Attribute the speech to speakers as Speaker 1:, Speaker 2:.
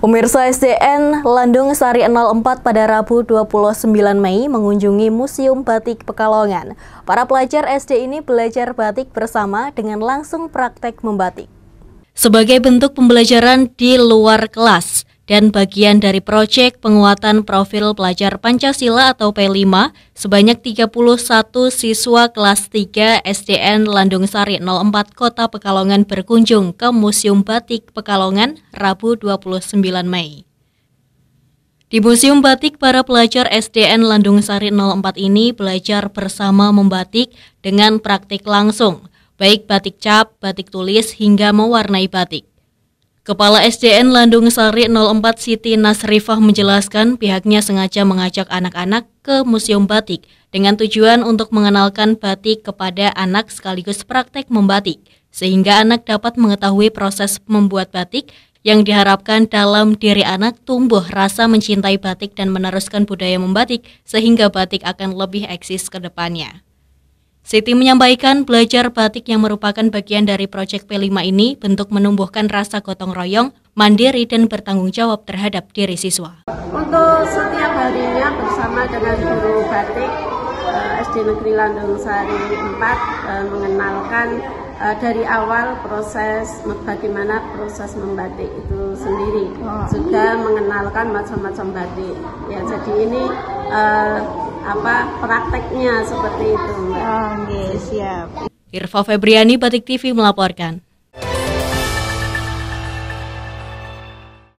Speaker 1: Pemirsa SDN Landung Sari 04 pada Rabu 29 Mei mengunjungi Museum Batik Pekalongan. Para pelajar SD ini belajar batik bersama dengan langsung praktek membatik. Sebagai bentuk pembelajaran di luar kelas, dan bagian dari proyek penguatan profil pelajar Pancasila atau P5 sebanyak 31 siswa kelas 3 SDN Landung Sari 04 Kota Pekalongan berkunjung ke Museum Batik Pekalongan Rabu 29 Mei. Di Museum Batik, para pelajar SDN Landung Sari 04 ini belajar bersama membatik dengan praktik langsung, baik batik cap, batik tulis, hingga mewarnai batik. Kepala SDN Landung Sari 04 Siti Nasrifah menjelaskan pihaknya sengaja mengajak anak-anak ke Museum Batik dengan tujuan untuk mengenalkan batik kepada anak sekaligus praktek membatik, sehingga anak dapat mengetahui proses membuat batik yang diharapkan dalam diri anak tumbuh rasa mencintai batik dan meneruskan budaya membatik sehingga batik akan lebih eksis ke depannya. Siti menyampaikan belajar batik yang merupakan bagian dari proyek P5 ini bentuk menumbuhkan rasa gotong royong, mandiri dan bertanggung jawab terhadap diri siswa.
Speaker 2: Untuk setiap harinya bersama dengan guru batik eh, SD Negeri Landung Sari 4 eh, mengenalkan eh, dari awal proses bagaimana proses membatik itu sendiri sudah oh. mengenalkan macam-macam batik ya jadi ini apa prakteknya seperti itu. Mbak. Oke, ah, okay, siap.
Speaker 1: Irfa Febriani Batik TV melaporkan.